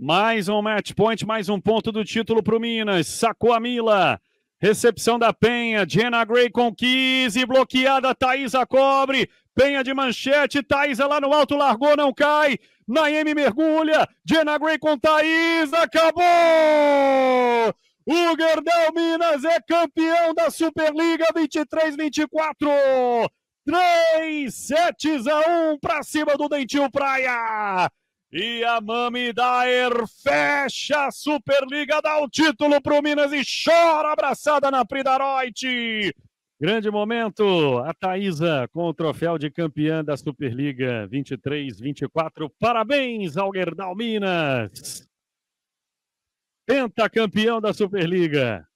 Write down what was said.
Mais um match point, mais um ponto do título para o Minas. Sacou a Mila. Recepção da Penha. Jenna Gray com 15. Bloqueada. Thaisa cobre. Penha de manchete. Thaisa lá no alto. Largou. Não cai. Naemi mergulha. Jenna Gray com Thaisa. Acabou! O Gerdau Minas é campeão da Superliga 23-24. 3 7 a 1 para cima do Dentil Praia. E a Mami Daer fecha a Superliga, dá o título pro Minas e chora abraçada na Pridaroite. Grande momento, a Thaisa com o troféu de campeã da Superliga 23-24. Parabéns ao Gerdau Minas. campeão da Superliga.